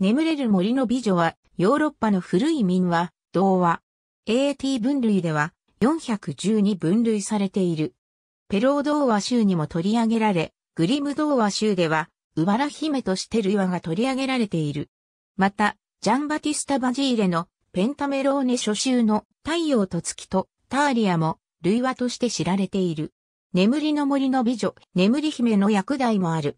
眠れる森の美女は、ヨーロッパの古い民話、童話。AT 分類では、410に分類されている。ペロー童話集にも取り上げられ、グリム童話集では、ウバラ姫としてルイワが取り上げられている。また、ジャンバティスタ・バジーレのペンタメローネ初集の太陽と月とターリアもルイワとして知られている。眠りの森の美女、眠り姫の役題もある。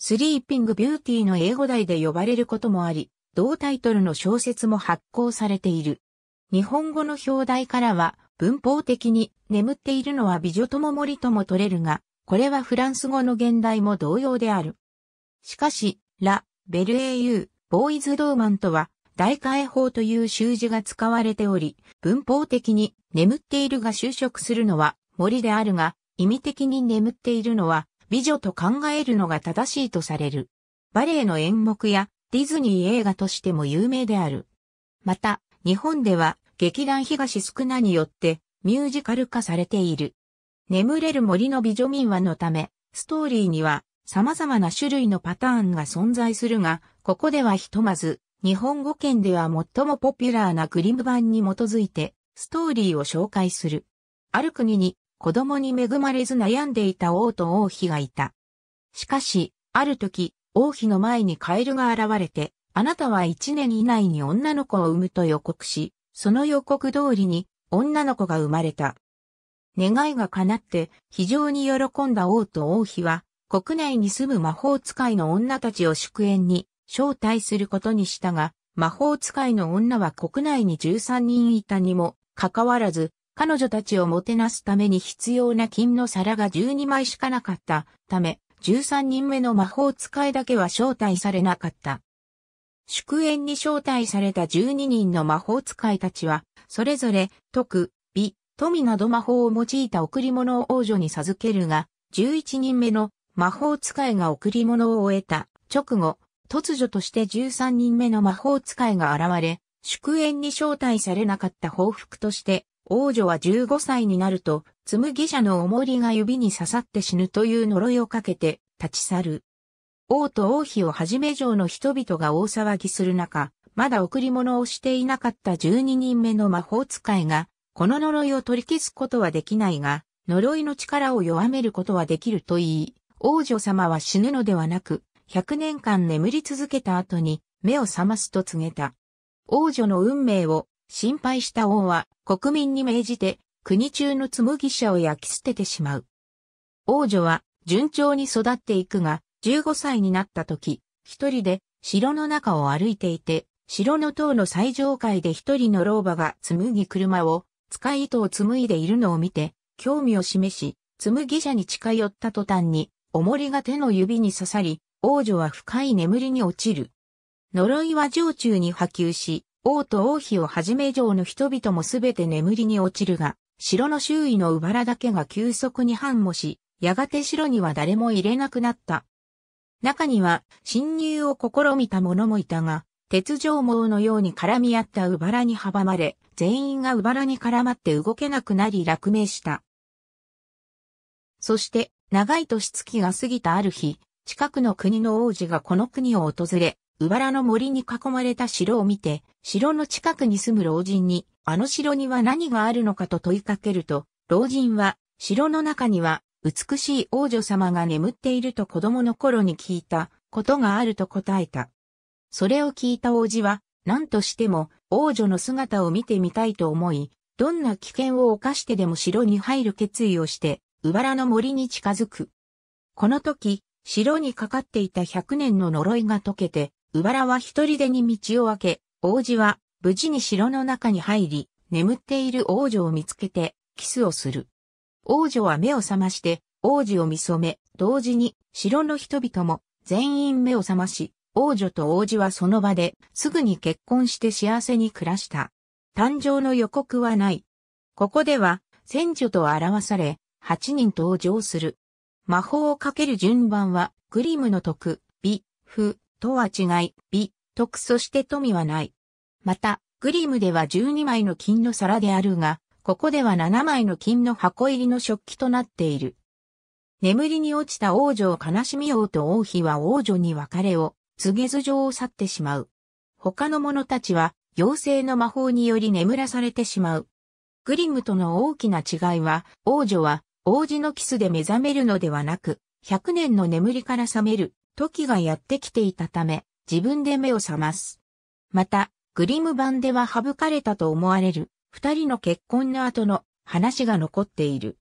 スリーピングビューティーの英語題で呼ばれることもあり、同タイトルの小説も発行されている。日本語の表題からは、文法的に眠っているのは美女とも森とも取れるが、これはフランス語の現代も同様である。しかし、ラ、ベルエーユー、ボーイズドーマンとは、大解放という習字が使われており、文法的に眠っているが就職するのは森であるが、意味的に眠っているのは美女と考えるのが正しいとされる。バレエの演目やディズニー映画としても有名である。また、日本では劇団東少なによってミュージカル化されている。眠れる森の美女民話のため、ストーリーには様々な種類のパターンが存在するが、ここではひとまず、日本語圏では最もポピュラーなグリム版に基づいて、ストーリーを紹介する。ある国に子供に恵まれず悩んでいた王と王妃がいた。しかし、ある時、王妃の前にカエルが現れて、あなたは一年以内に女の子を産むと予告し、その予告通りに女の子が生まれた。願いが叶って非常に喜んだ王と王妃は、国内に住む魔法使いの女たちを祝宴に招待することにしたが、魔法使いの女は国内に13人いたにもかかわらず、彼女たちをもてなすために必要な金の皿が12枚しかなかったため、13人目の魔法使いだけは招待されなかった。祝宴に招待された12人の魔法使いたちは、それぞれ、徳、美、富など魔法を用いた贈り物を王女に授けるが、11人目の魔法使いが贈り物を終えた直後、突如として13人目の魔法使いが現れ、祝宴に招待されなかった報復として、王女は15歳になると、紬者の重りが指に刺さって死ぬという呪いをかけて立ち去る。王と王妃をはじめ城の人々が大騒ぎする中、まだ贈り物をしていなかった12人目の魔法使いが、この呪いを取り消すことはできないが、呪いの力を弱めることはできると言い、王女様は死ぬのではなく、100年間眠り続けた後に目を覚ますと告げた。王女の運命を心配した王は国民に命じて国中の紬者を焼き捨ててしまう。王女は順調に育っていくが、15歳になった時、一人で城の中を歩いていて、城の塔の最上階で一人の老婆が紡ぎ車を使い糸を紡いでいるのを見て、興味を示し、紬者に近寄った途端に、重りが手の指に刺さり、王女は深い眠りに落ちる。呪いは城中に波及し、王と王妃をはじめ城の人々もすべて眠りに落ちるが、城の周囲のうばらだけが急速に繁茂し、やがて城には誰も入れなくなった。中には侵入を試みた者もいたが、鉄条網のように絡み合ったうばらに阻まれ、全員がうばらに絡まって動けなくなり落命した。そして、長い年月が過ぎたある日、近くの国の王子がこの国を訪れ、うばらの森に囲まれた城を見て、城の近くに住む老人に、あの城には何があるのかと問いかけると、老人は、城の中には、美しい王女様が眠っていると子供の頃に聞いたことがあると答えた。それを聞いた王子は、何としても王女の姿を見てみたいと思い、どんな危険を犯してでも城に入る決意をして、うばらの森に近づく。この時、城にかかっていた百年の呪いが解けて、うばらは一人でに道を開け、王子は無事に城の中に入り、眠っている王女を見つけて、キスをする。王女は目を覚まして、王子を見染め、同時に、城の人々も、全員目を覚まし、王女と王子はその場で、すぐに結婚して幸せに暮らした。誕生の予告はない。ここでは、戦女と表され、8人登場する。魔法をかける順番は、グリムの徳、美、不、とは違い、美、徳そして富はない。また、グリムでは12枚の金の皿であるが、ここでは7枚の金の箱入りの食器となっている。眠りに落ちた王女を悲しみようと王妃は王女に別れを告げず上を去ってしまう。他の者たちは妖精の魔法により眠らされてしまう。グリムとの大きな違いは、王女は王子のキスで目覚めるのではなく、100年の眠りから覚める時がやってきていたため、自分で目を覚ます。また、グリム版では省かれたと思われる、二人の結婚の後の話が残っている。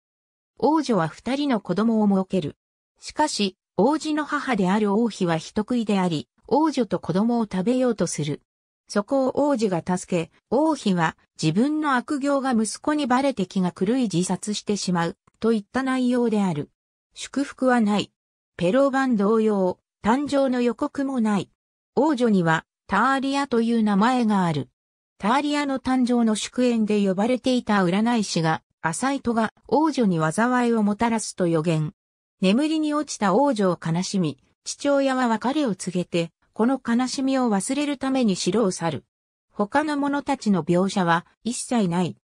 王女は二人の子供を設ける。しかし、王子の母である王妃は人食いであり、王女と子供を食べようとする。そこを王子が助け、王妃は自分の悪行が息子にバレて気が狂い自殺してしまう、といった内容である。祝福はない。ペロ版同様、誕生の予告もない。王女には、ターリアという名前がある。ターリアの誕生の祝宴で呼ばれていた占い師が、アサイトが王女に災いをもたらすと予言。眠りに落ちた王女を悲しみ、父親は別れを告げて、この悲しみを忘れるために城を去る。他の者たちの描写は一切ない。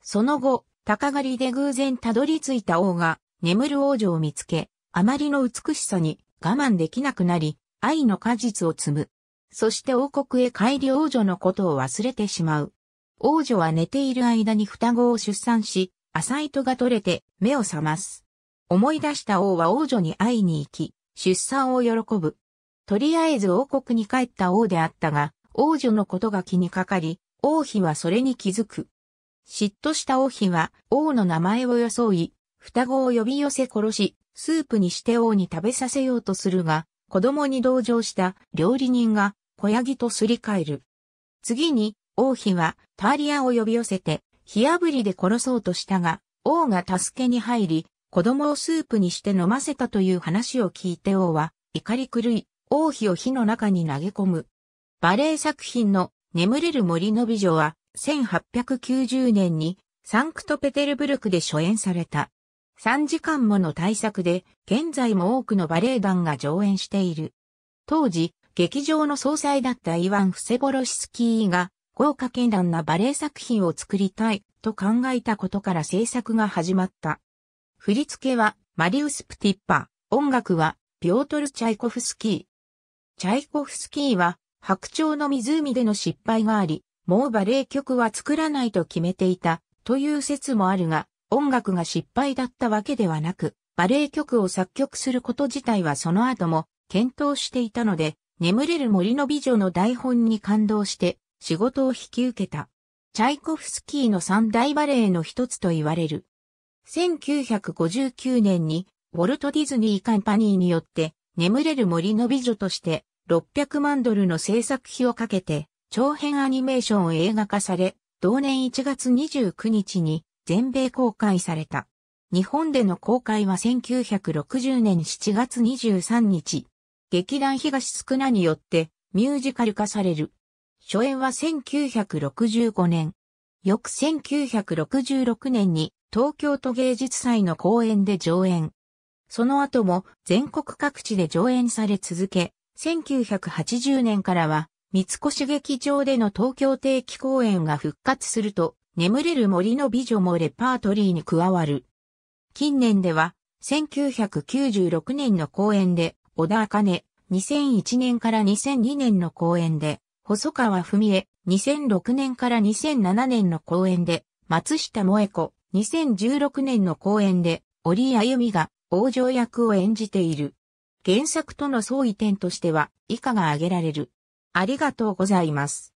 その後、鷹狩りで偶然たどり着いた王が眠る王女を見つけ、あまりの美しさに我慢できなくなり、愛の果実を摘む。そして王国へ帰り王女のことを忘れてしまう。王女は寝ている間に双子を出産し、浅糸が取れて目を覚ます。思い出した王は王女に会いに行き、出産を喜ぶ。とりあえず王国に帰った王であったが、王女のことが気にかかり、王妃はそれに気づく。嫉妬した王妃は王の名前を装い、双子を呼び寄せ殺し、スープにして王に食べさせようとするが、子供に同情した料理人が小ヤギとすり替える。次に、王妃はターリアを呼び寄せて、火炙りで殺そうとしたが、王が助けに入り、子供をスープにして飲ませたという話を聞いて王は、怒り狂い、王妃を火の中に投げ込む。バレエ作品の眠れる森の美女は、1890年にサンクトペテルブルクで初演された。3時間もの大作で、現在も多くのバレエ団が上演している。当時、劇場の総裁だったイワン・フセボロシスキーが、豪華絢爛なバレエ作品を作りたいと考えたことから制作が始まった。振り付けはマリウス・プティッパ、音楽はピョートル・チャイコフスキー。チャイコフスキーは白鳥の湖での失敗があり、もうバレエ曲は作らないと決めていたという説もあるが、音楽が失敗だったわけではなく、バレエ曲を作曲すること自体はその後も検討していたので、眠れる森の美女の台本に感動して仕事を引き受けた。チャイコフスキーの三大バレエの一つと言われる。1959年にウォルト・ディズニー・カンパニーによって眠れる森の美女として600万ドルの制作費をかけて長編アニメーションを映画化され、同年1月29日に全米公開された。日本での公開は1960年7月23日、劇団東くなによってミュージカル化される。初演は1965年。翌1966年に東京都芸術祭の公演で上演。その後も全国各地で上演され続け、1980年からは三越劇場での東京定期公演が復活すると、眠れる森の美女もレパートリーに加わる。近年では、1996年の公演で、小田茜、2001年から2002年の公演で、細川文江、2006年から2007年の公演で、松下萌子、2016年の公演で、織谷由美が王女役を演じている。原作との相違点としては、以下が挙げられる。ありがとうございます。